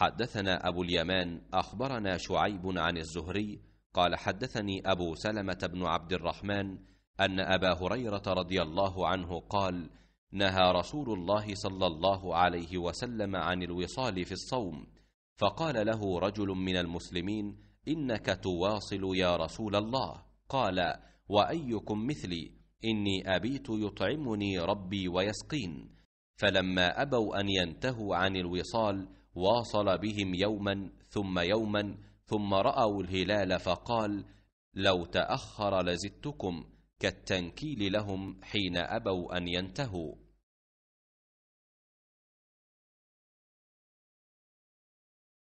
حدثنا أبو اليمان أخبرنا شعيب عن الزهري قال حدثني أبو سلمة بن عبد الرحمن أن أبا هريرة رضي الله عنه قال: نهى رسول الله صلى الله عليه وسلم عن الوصال في الصوم، فقال له رجل من المسلمين: إنك تواصل يا رسول الله، قال: وأيكم مثلي؟ إني أبيت يطعمني ربي ويسقين، فلما أبوا أن ينتهوا عن الوصال، واصل بهم يوما ثم يوما ثم راوا الهلال فقال لو تاخر لزدتكم كالتنكيل لهم حين ابوا ان ينتهوا